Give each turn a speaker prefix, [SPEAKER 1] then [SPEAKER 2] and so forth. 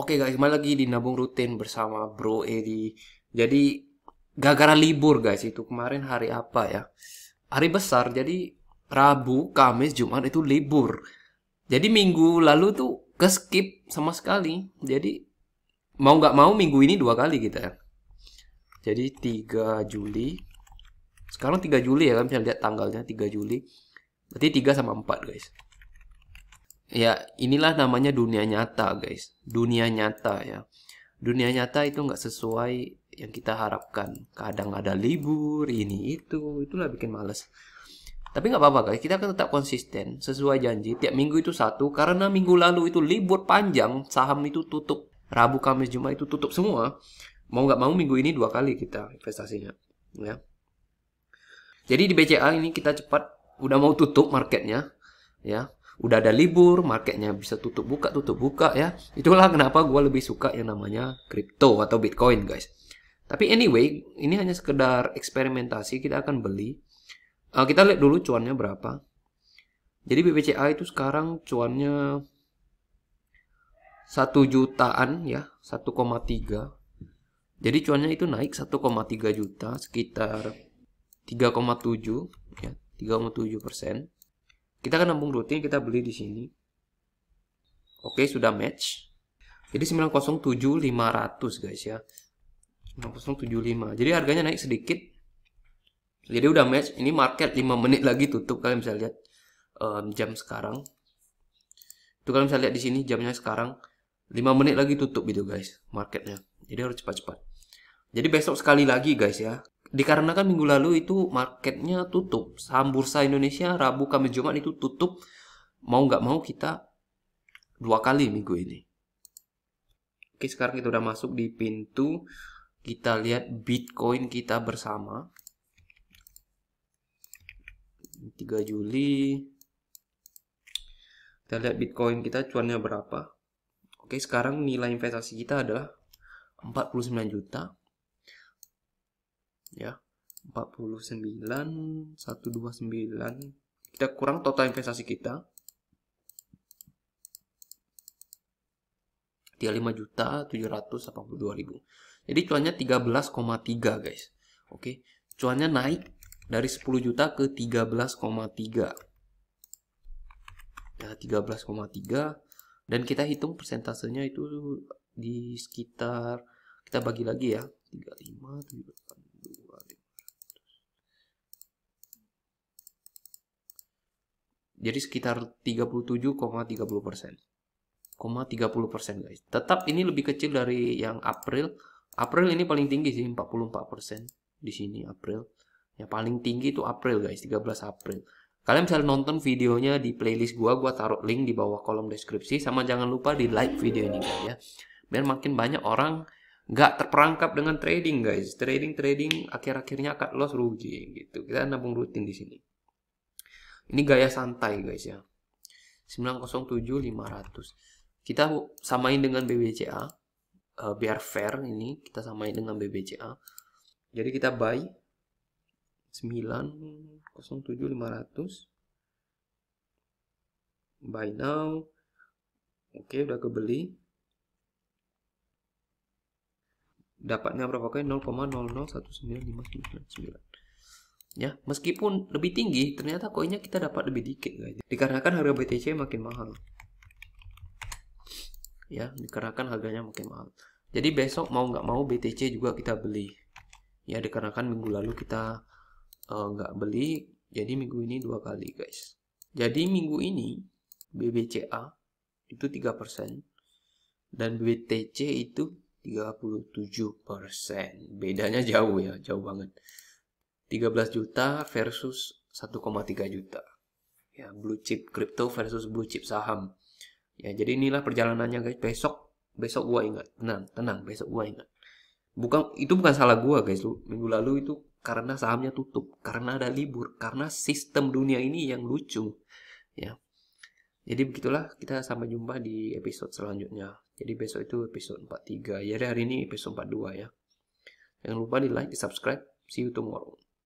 [SPEAKER 1] Oke okay guys, kembali lagi di Nabung Rutin bersama Bro Edi. Jadi gara-gara libur guys itu kemarin hari apa ya? Hari besar. Jadi Rabu, Kamis, Jumat itu libur. Jadi minggu lalu tuh ke skip sama sekali. Jadi mau nggak mau minggu ini dua kali kita gitu kan. ya. Jadi 3 Juli. Sekarang 3 Juli ya kan bisa lihat tanggalnya 3 Juli. Berarti 3 sama 4 guys ya inilah namanya dunia nyata guys dunia nyata ya dunia nyata itu nggak sesuai yang kita harapkan kadang ada libur ini itu itulah bikin males tapi nggak apa-apa guys kita akan tetap konsisten sesuai janji tiap minggu itu satu karena minggu lalu itu libur panjang saham itu tutup Rabu Kamis Jumat itu tutup semua mau nggak mau minggu ini dua kali kita investasinya ya jadi di BCA ini kita cepat udah mau tutup marketnya ya udah ada libur, marketnya bisa tutup buka, tutup buka ya. Itulah kenapa gue lebih suka yang namanya crypto atau Bitcoin guys. Tapi anyway, ini hanya sekedar eksperimentasi, kita akan beli. Uh, kita lihat dulu cuannya berapa. Jadi BBCA itu sekarang cuannya 1 jutaan ya, 1,3. Jadi cuannya itu naik 1,3 juta sekitar 3,7 ya, 3,7 persen. Kita akan nabung rutin, kita beli di sini. Oke, sudah match. Jadi 907.500 guys ya. 907.5. Jadi harganya naik sedikit. Jadi udah match. Ini market 5 menit lagi tutup kalian bisa lihat um, jam sekarang. Itu kalian bisa lihat di sini jamnya sekarang 5 menit lagi tutup gitu guys marketnya. Jadi harus cepat-cepat. Jadi besok sekali lagi guys ya dikarenakan minggu lalu itu marketnya tutup saham bursa Indonesia Rabu Kamis Jumat itu tutup mau nggak mau kita dua kali minggu ini oke sekarang kita udah masuk di pintu kita lihat Bitcoin kita bersama 3 Juli kita lihat Bitcoin kita cuannya berapa oke sekarang nilai investasi kita adalah 49 juta ya 49 129 kita kurang total investasi kita dia 5 juta 782 ribu jadi cuannya 13,3 guys oke cuannya naik dari 10 juta ke 13,3 ya 13,3 dan kita hitung persentasenya itu di sekitar kita bagi lagi ya 35 Jadi sekitar 37,30 persen. 0,30 persen guys. Tetap ini lebih kecil dari yang April. April ini paling tinggi sih 44 persen di sini April. Yang paling tinggi itu April guys, 13 April. Kalian bisa nonton videonya di playlist gua, gua taruh link di bawah kolom deskripsi sama jangan lupa di like video ini guys ya. Biar makin banyak orang nggak terperangkap dengan trading guys. Trading trading akhir-akhirnya akan loss rugi gitu. Kita nabung rutin di sini. Ini gaya santai guys ya. 907500. Kita samain dengan BBCA uh, eh, biar fair ini kita samain dengan BBCA. Jadi kita buy 907500 buy now. Oke, udah kebeli. Dapatnya berapa kali? sembilan Ya, meskipun lebih tinggi, ternyata koinnya kita dapat lebih dikit guys. Dikarenakan harga BTC makin mahal. Ya, dikarenakan harganya makin mahal. Jadi besok mau nggak mau BTC juga kita beli. Ya, dikarenakan minggu lalu kita uh, beli, jadi minggu ini dua kali guys. Jadi minggu ini BBCA itu 3% dan BTC itu 37%. Bedanya jauh ya, jauh banget. 13 juta versus 1,3 juta. Ya, blue chip crypto versus blue chip saham. Ya, jadi inilah perjalanannya guys. Besok besok gua ingat. Tenang, tenang, besok gua ingat. Bukan itu bukan salah gua guys. Minggu lalu itu karena sahamnya tutup, karena ada libur, karena sistem dunia ini yang lucu. Ya. Jadi begitulah kita sampai jumpa di episode selanjutnya. Jadi besok itu episode 43. Jadi ya, hari ini episode 42 ya. Jangan lupa di like, di subscribe. See you tomorrow.